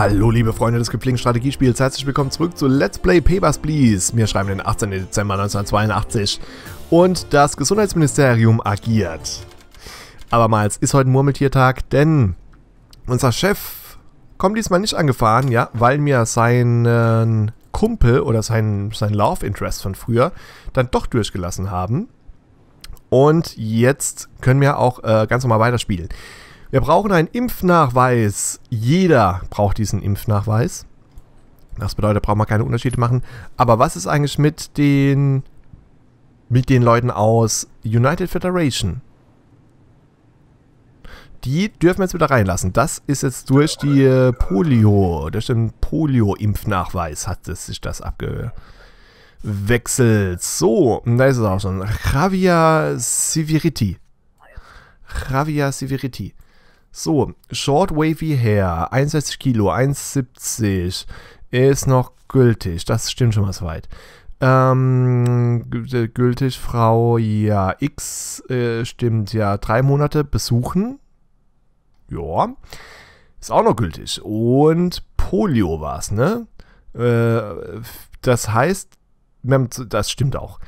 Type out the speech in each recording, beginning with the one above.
Hallo liebe Freunde des gepflegten Strategiespiels, herzlich willkommen zurück zu Let's Play Papers, Please. Wir schreiben den 18. Dezember 1982 und das Gesundheitsministerium agiert. Abermals ist heute Murmeltiertag, denn unser Chef kommt diesmal nicht angefahren, ja, weil mir seinen Kumpel oder sein, seinen Love Interest von früher dann doch durchgelassen haben. Und jetzt können wir auch äh, ganz normal weiterspielen. Wir brauchen einen Impfnachweis. Jeder braucht diesen Impfnachweis. Das bedeutet, braucht man keine Unterschiede machen. Aber was ist eigentlich mit den mit den Leuten aus United Federation? Die dürfen wir jetzt wieder reinlassen. Das ist jetzt durch die äh, Polio, durch den Polio-Impfnachweis hat es sich das abgewechselt. So, da ist es auch schon. Javier Siviriti. Javier Siviriti. So, Short Wavy Hair, 61 Kilo, 1,70 ist noch gültig. Das stimmt schon mal so weit. Ähm, äh, gültig, Frau, ja, X äh, stimmt, ja, drei Monate besuchen. Ja, ist auch noch gültig. Und Polio war es, ne? Äh, das heißt, das stimmt auch.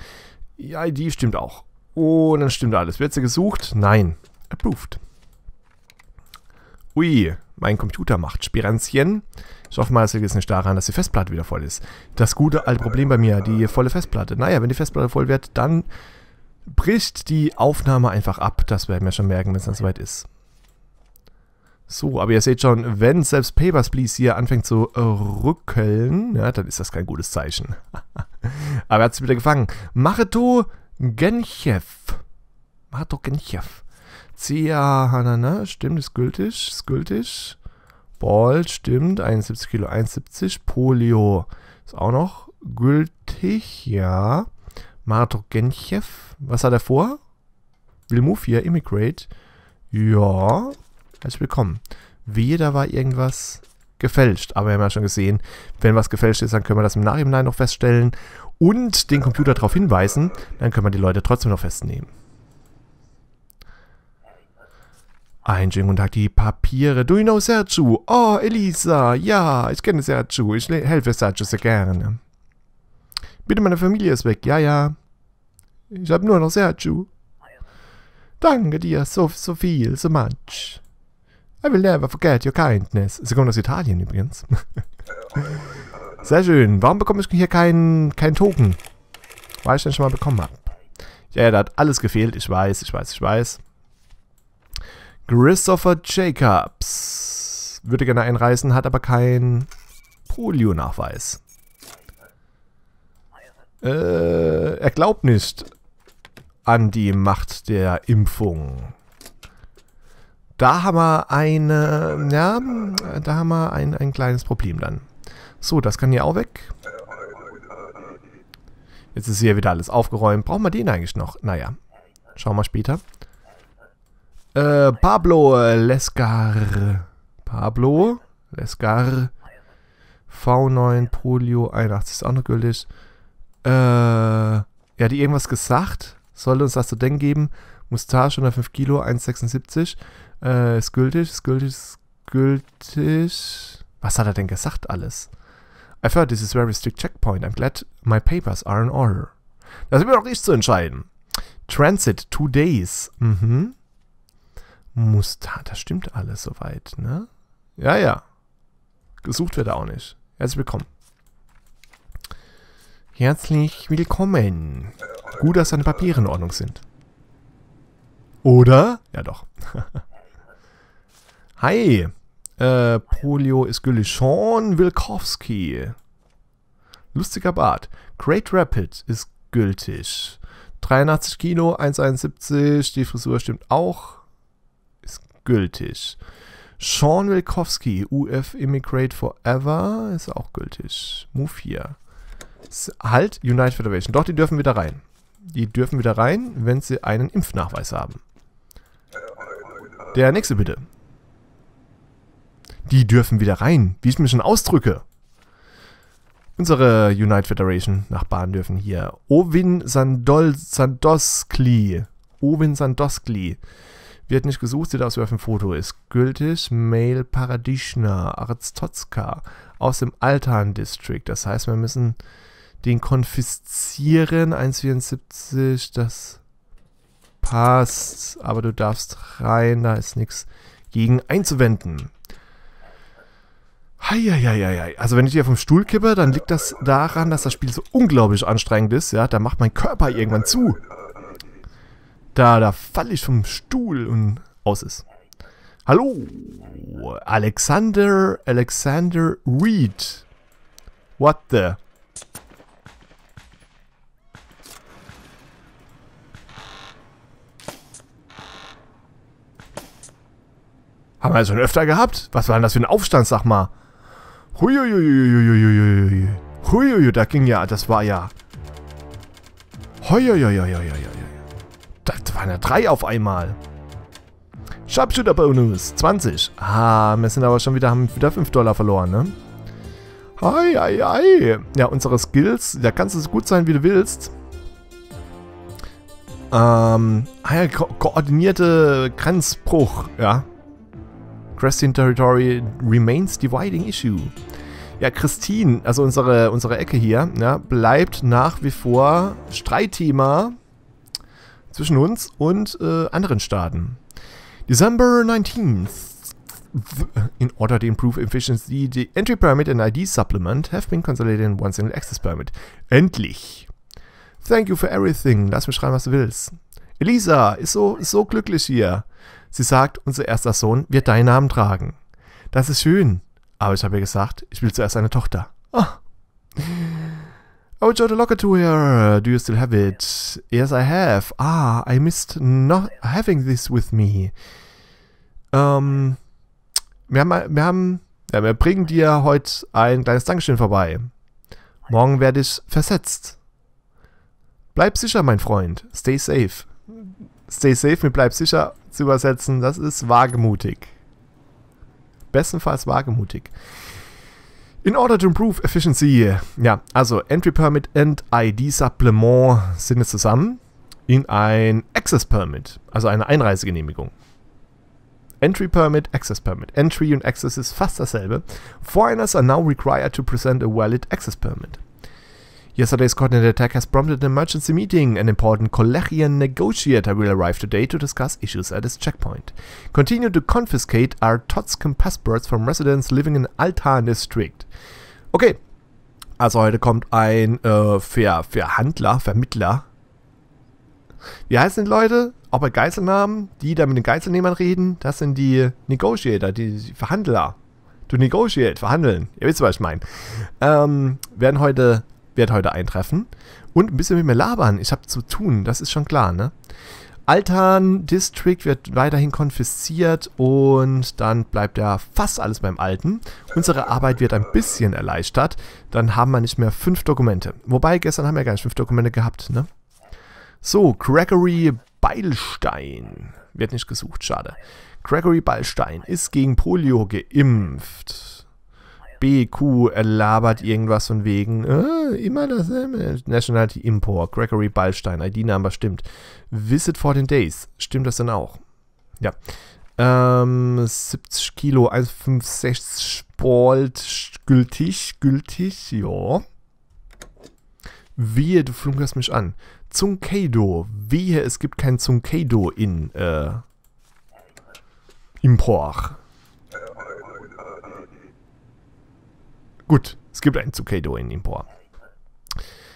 Die ID stimmt auch. Und dann stimmt alles. Wird sie gesucht? Nein. Approved. Ui, mein Computer macht Spiranzchen. Ich hoffe mal, es liegt jetzt nicht daran, dass die Festplatte wieder voll ist. Das gute alte Problem bei mir, die volle Festplatte. Naja, wenn die Festplatte voll wird, dann bricht die Aufnahme einfach ab. Das werden wir schon merken, wenn es dann soweit ist. So, aber ihr seht schon, wenn selbst Papers, Please hier anfängt zu äh, rückeln, ja, dann ist das kein gutes Zeichen. aber er hat es wieder gefangen. Macheto Genchev. Macheto Genchev. Zea, ne? Stimmt, ist gültig. Ist gültig. Ball, stimmt. 71 Kilo, 71. Polio ist auch noch gültig, ja. Marto Genchev, Was hat er vor? Will move immigrate. Ja. Herzlich willkommen. Wehe, da war irgendwas gefälscht. Aber wir haben ja schon gesehen, wenn was gefälscht ist, dann können wir das im Nachhinein noch feststellen und den Computer darauf hinweisen. Dann können wir die Leute trotzdem noch festnehmen. Einen schönen guten Tag, die Papiere. Do you know Sergio? Oh, Elisa, ja, ich kenne Sergio. Ich helfe Sergio sehr gerne. Bitte, meine Familie ist weg. Ja, ja. Ich habe nur noch Sergio. Danke dir so, so viel, so much. I will never forget your kindness. Sie kommen aus Italien übrigens. Sehr schön. Warum bekomme ich hier keinen kein Token? Weil ich den schon mal bekommen habe. Ja, da hat alles gefehlt. Ich weiß, ich weiß, ich weiß. Christopher Jacobs. Würde gerne einreißen, hat aber keinen Polio-Nachweis. Äh, er glaubt nicht an die Macht der Impfung. Da haben wir eine, ja, da haben wir ein, ein kleines Problem dann. So, das kann hier auch weg. Jetzt ist hier wieder alles aufgeräumt. Brauchen wir den eigentlich noch? Naja, schauen wir später. Äh, Pablo Lescar. Pablo Lescar. V9 Polio 81 ist auch noch gültig. Äh, ja, die irgendwas gesagt. Sollte uns das zu denken geben. Mustache 105 Kilo, 1,76. Äh, ist gültig, ist gültig, ist gültig. Was hat er denn gesagt alles? I've heard this is very strict checkpoint. I'm glad my papers are in order. Das ist mir noch nicht zu entscheiden. Transit, two days. Mhm. Mustard, das stimmt alles soweit, ne? Ja, ja. Gesucht wird auch nicht. Herzlich willkommen. Herzlich willkommen. Gut, dass deine Papiere in Ordnung sind. Oder? Ja, doch. Hi. Äh, Polio ist gültig. Sean Wilkowski. Lustiger Bart. Great Rapid ist gültig. 83 Kilo, 1,71. Die Frisur stimmt auch gültig. Sean Wilkowski, UF Immigrate Forever, ist auch gültig. Move hier. Halt, United Federation. Doch, die dürfen wieder rein. Die dürfen wieder rein, wenn sie einen Impfnachweis haben. Der nächste bitte. Die dürfen wieder rein, wie ich mich schon ausdrücke. Unsere United Federation Nachbarn dürfen hier. Ovin Sandol Sandoskli. Ovin Sandoskli. Wird nicht gesucht, sieht aus wie auf dem Foto. Ist gültig. Mail Paradishna Arztotzka aus dem Altan District. Das heißt, wir müssen den konfiszieren. 1,74. Das passt. Aber du darfst rein. Da ist nichts gegen einzuwenden. Heieieiei. Also wenn ich hier vom Stuhl kippe, dann liegt das daran, dass das Spiel so unglaublich anstrengend ist. Ja, da macht mein Körper irgendwann zu. Da, da falle ich vom Stuhl und aus ist. Hallo, Alexander, Alexander Reed. What the? Haben wir das schon öfter gehabt? Was war denn das für ein Aufstand, sag mal? Huiuiuiuiuiuiui. Huiuiui, da ging ja, das war ja... Huiuiuiuiuiui waren ja drei auf einmal. Sharpshooter-Bonus, 20. Ah, wir sind aber schon wieder, haben wieder 5 Dollar verloren, ne? Ei, ei, ei. Ja, unsere Skills, da kannst du so gut sein, wie du willst. Ähm, ah ko koordinierte Grenzbruch, ja. Christian Territory remains dividing issue. Ja, Christine, also unsere, unsere Ecke hier, ja, bleibt nach wie vor Streitthema zwischen uns und äh, anderen Staaten. December 19th. In order to improve efficiency, the entry permit and ID supplement have been consolidated in one single access permit. Endlich! Thank you for everything. Lass mich schreiben, was du willst. Elisa ist so, so glücklich hier. Sie sagt, unser erster Sohn wird deinen Namen tragen. Das ist schön. Aber ich habe ihr gesagt, ich will zuerst eine Tochter. Oh. Oh, Joe DeLocato here. Do you still have it? Yes, I have. Ah, I missed not having this with me. Ähm, wir haben, wir haben, ja, wir bringen dir heute ein kleines Dankeschön vorbei. Morgen werde ich versetzt. Bleib sicher, mein Freund. Stay safe. Stay safe mit bleib sicher zu übersetzen, das ist wagemutig. Bestenfalls wagemutig. In order to improve efficiency, ja, also Entry Permit and ID Supplement sind es zusammen in ein Access Permit, also eine Einreisegenehmigung. Entry Permit, Access Permit. Entry und Access ist fast dasselbe. Foreigners are now required to present a valid Access Permit. Yesterday's coordinated attack has prompted an emergency meeting. An important Colegian negotiator will arrive today to discuss issues at his checkpoint. Continue to confiscate our Totskin passports from residents living in Altan District. Okay, also heute kommt ein äh, Verhandler, Vermittler. Wie heißen die Leute? Auch bei Geiselnamen, die da mit den Geiselnehmern reden, das sind die Negotiator, die Verhandler to negotiate, verhandeln. Ihr wisst, was ich meine. Ähm, werden heute werde heute eintreffen. Und ein bisschen mit mir labern. Ich habe zu tun, das ist schon klar, ne? Altan District wird weiterhin konfisziert und dann bleibt ja fast alles beim Alten. Unsere Arbeit wird ein bisschen erleichtert. Dann haben wir nicht mehr fünf Dokumente. Wobei, gestern haben wir gar nicht fünf Dokumente gehabt, ne? So, Gregory Beilstein. Wird nicht gesucht, schade. Gregory Beilstein ist gegen Polio geimpft. BQ äh, labert irgendwas von wegen, äh, immer dasselbe. Äh, Nationality Import, Gregory Ballstein, ID-Number stimmt. Visit 14 Days, stimmt das dann auch? Ja. Ähm, 70 Kilo, 1,56 Sport, gültig, gültig, ja. Wehe, du flunkerst mich an. Zunkeido, wehe, es gibt kein Zunkeido in, äh, Import. Gut, es gibt einen Tsukaido in Impor.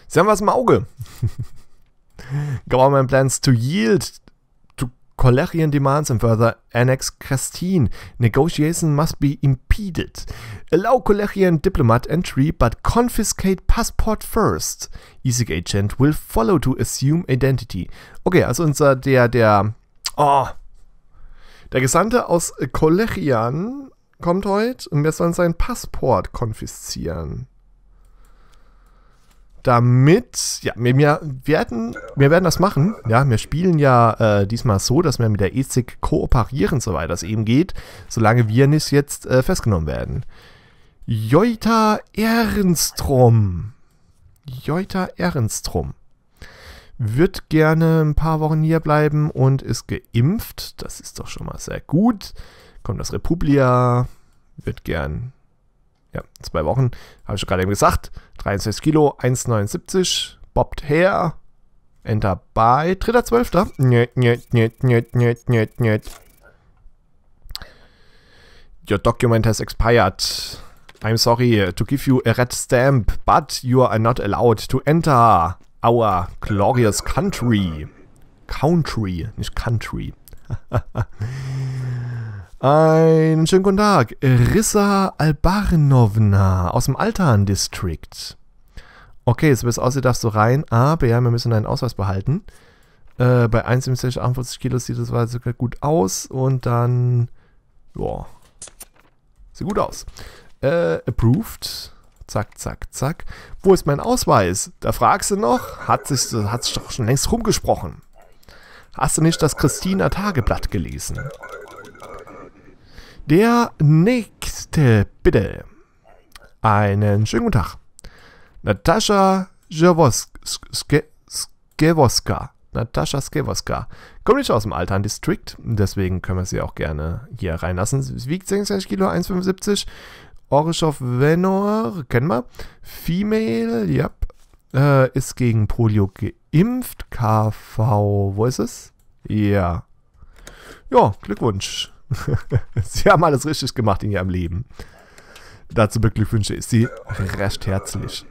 Sie haben was im Auge. Government plans to yield to Colerian demands and further annex Christine. Negotiation must be impeded. Allow Colerian diplomat entry but confiscate passport first. Easy agent will follow to assume identity. Okay, also unser, der, der, oh, der Gesandte aus Colerian kommt heute und wir sollen sein Passport konfiszieren. Damit, ja, wir, wir, werden, wir werden das machen. Ja, wir spielen ja äh, diesmal so, dass wir mit der EZIC kooperieren, soweit das eben geht, solange wir nicht jetzt äh, festgenommen werden. Joita Ernstrom. Joita Ernstrom wird gerne ein paar Wochen hier bleiben und ist geimpft. Das ist doch schon mal sehr gut kommt das Republia, wird gern, ja, zwei Wochen, habe ich gerade eben gesagt, 63 Kilo, 1,79, bobbt her, Enter bei, 3.12. Njöt, njöt, njöt, njöt, njöt, njöt, njöt. Your document has expired. I'm sorry to give you a red stamp, but you are not allowed to enter our glorious country. Country, nicht Country. Einen schönen guten Tag, Rissa Albarnovna aus dem Altan District. Okay, so wie es aussieht, darfst du rein, aber ja, wir müssen deinen Ausweis behalten. Äh, bei 1,48 Kilo sieht das sogar gut aus und dann, Boah. sieht gut aus. Äh, approved. Zack, zack, zack. Wo ist mein Ausweis? Da fragst du noch. Hat sich, hat sich doch schon längst rumgesprochen. Hast du nicht das Christina Tageblatt gelesen? Der nächste, bitte. Einen schönen guten Tag. Natascha Skewoska. Natascha Skewoska. Kommt nicht aus dem Altan District, deswegen können wir sie auch gerne hier reinlassen. Sie wiegt 66 Kilo, 1,75. Orishov Venor, kennen wir. Female, ja. Yep. Äh, ist gegen Polio geimpft. KV, wo ist es? Ja. Ja, Glückwunsch. sie haben alles richtig gemacht in ihrem Leben. Dazu beglückwünsche ich sie recht herzlich.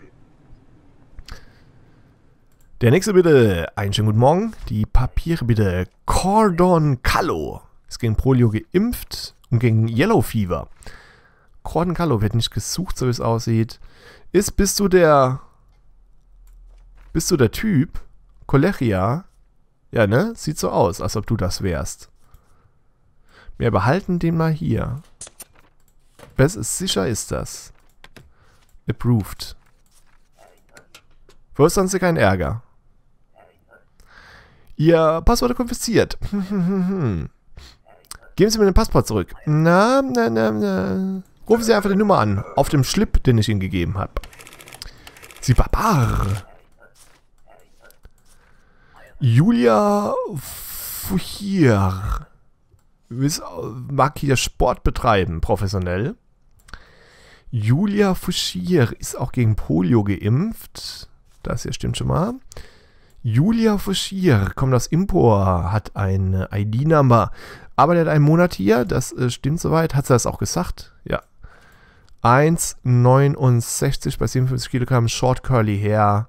Der nächste bitte, einen schönen guten Morgen. Die Papiere bitte. Cordon Callo ist gegen Polio geimpft und gegen Yellow Fever. Cordon Callo wird nicht gesucht, so wie es aussieht. Ist, bist du der... Bist du der Typ? Choleria? Ja, ne? Sieht so aus, als ob du das wärst. Wir behalten den mal hier. Best ist sicher ist das. Approved. Wo ist sonst kein Ärger? Ihr Passwort konfisziert. Geben Sie mir den Passport zurück. Na, na, na, na. Rufen Sie einfach die Nummer an. Auf dem Schlip, den ich Ihnen gegeben habe. Sie Barbar. Julia Fuchier mag hier Sport betreiben, professionell. Julia Fouchier ist auch gegen Polio geimpft. Das hier stimmt schon mal. Julia Fouchier kommt aus Impor, hat eine äh, ID-Number, Aber der hat einen Monat hier, das äh, stimmt soweit. Hat sie das auch gesagt? Ja. 1,69 bei 57 Kilogramm, Short Curly Hair.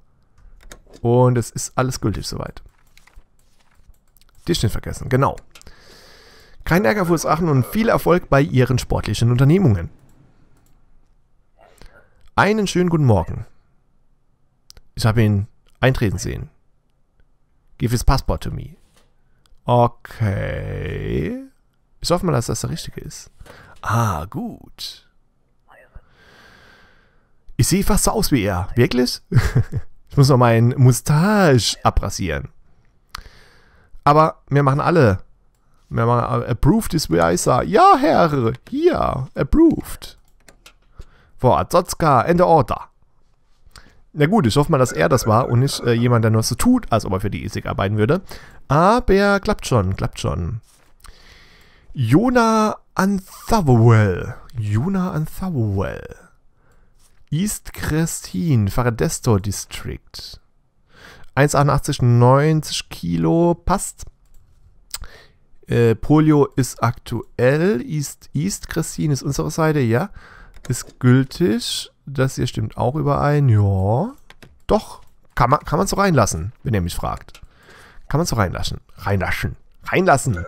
Und es ist alles gültig soweit. Dich nicht vergessen, genau. Kein Ärger verursachen und viel Erfolg bei Ihren sportlichen Unternehmungen. Einen schönen guten Morgen. Ich habe ihn eintreten sehen. Give his passport to me. Okay. Ich hoffe mal, dass das der richtige ist. Ah, gut. Ich sehe fast so aus wie er. Wirklich? ich muss noch meinen Mustache abrasieren. Aber wir machen alle wenn man äh, approved ist, wie ich sage, ja, Herr, hier, approved. Vor Azotska, Ende Order. Na gut, ich hoffe mal, dass er das war und nicht äh, jemand, der nur so tut, als ob er für die ESIG arbeiten würde. Aber klappt schon, klappt schon. Jona Anthavowell. Jona Anthavowell. East Christine, Faradesto District. 1,88, 90 Kilo, passt. Äh, Polio ist aktuell. East, East Christine ist unsere Seite, ja. Ist gültig. Das hier stimmt auch überein. Ja. Doch. Kann man, kann so reinlassen, wenn ihr mich fragt. Kann man so reinlassen. Reinlassen. Reinlassen.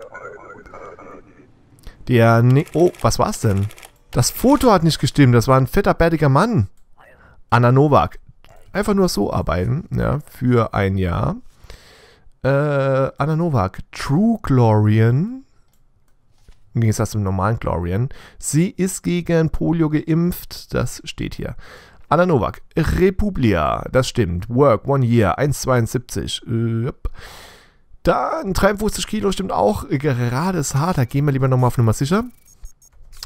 Der... Ne oh, was war's denn? Das Foto hat nicht gestimmt. Das war ein fetter, bärtiger Mann. Anna Novak. Einfach nur so arbeiten, ja, für ein Jahr. Äh, Anna Novak, True Glorian, im Gegensatz zum normalen Glorian, sie ist gegen Polio geimpft, das steht hier. Anna Novak, Republia, das stimmt. Work, One Year, 1,72. Yep. Dann 53 Kilo stimmt auch. Gerade ist hart. da gehen wir lieber nochmal auf Nummer sicher.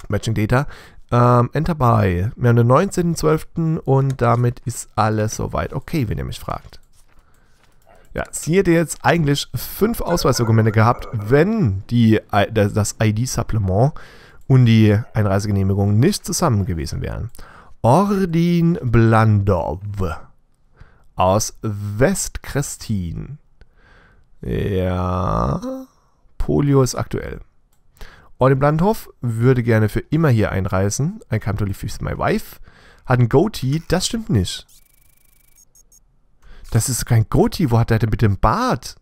Matching Data. Ähm, Enter by. Wir haben den 19.12. und damit ist alles soweit okay, wenn ihr mich fragt. Ja, sie hätte jetzt eigentlich fünf Ausweisdokumente gehabt, wenn die, äh, das ID-Supplement und die Einreisegenehmigung nicht zusammen gewesen wären. Ordin Blandov aus Westkrestin. Ja, Polio ist aktuell. Ordin Blandhoff würde gerne für immer hier einreisen. I come to live with my wife. Hat ein Goatee, das stimmt nicht. Das ist kein Goti. Wo hat er denn mit dem Bart?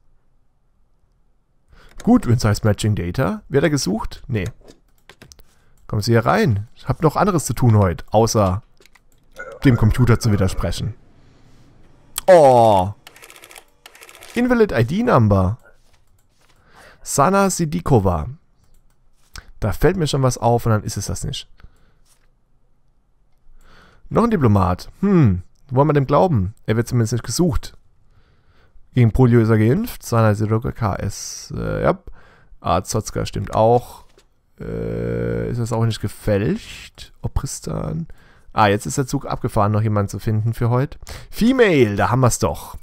Gut, wenn es heißt Matching Data. Wird er gesucht? Nee. Kommen Sie hier rein. Ich habe noch anderes zu tun heute, außer dem Computer zu widersprechen. Oh. Invalid ID Number. Sana Sidikova. Da fällt mir schon was auf und dann ist es das nicht. Noch ein Diplomat. Hm. Wollen wir dem glauben? Er wird zumindest nicht gesucht. Gegen Polio ist er geimpft. Sana Siroka KS. Äh, ja. Zotzka stimmt auch. Äh, ist das auch nicht gefälscht? Opristan. Ah, jetzt ist der Zug abgefahren, noch jemanden zu finden für heute. Female, da haben wir es doch.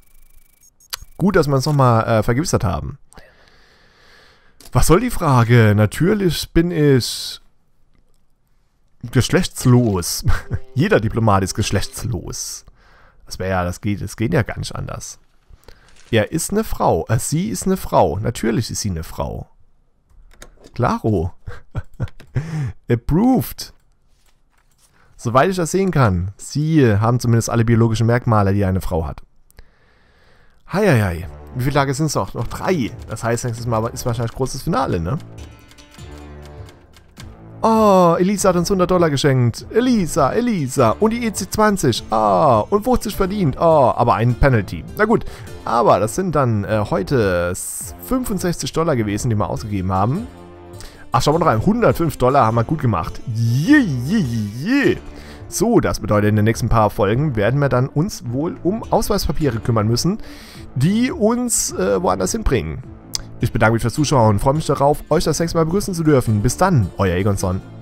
Gut, dass wir es nochmal äh, vergewissert haben. Was soll die Frage? Natürlich bin ich geschlechtslos. Jeder Diplomat ist geschlechtslos. Das wäre ja, das geht, das geht ja gar nicht anders. Er ist eine Frau. Äh, sie ist eine Frau. Natürlich ist sie eine Frau. Claro. Approved. Soweit ich das sehen kann. Sie haben zumindest alle biologischen Merkmale, die eine Frau hat. Heieiei. Wie viele Tage sind es noch? Noch drei. Das heißt, nächstes Mal ist wahrscheinlich großes Finale, ne? Oh, Elisa hat uns 100 Dollar geschenkt. Elisa, Elisa. Und die EC20. Ah, oh, und 50 verdient. Oh, aber ein Penalty. Na gut, aber das sind dann äh, heute 65 Dollar gewesen, die wir ausgegeben haben. Ach, schauen wir noch rein. 105 Dollar haben wir gut gemacht. Yeah, yeah, yeah. So, das bedeutet, in den nächsten paar Folgen werden wir dann uns wohl um Ausweispapiere kümmern müssen, die uns äh, woanders hinbringen. Ich bedanke mich fürs Zuschauen und freue mich darauf, euch das nächste Mal begrüßen zu dürfen. Bis dann, euer Egonson.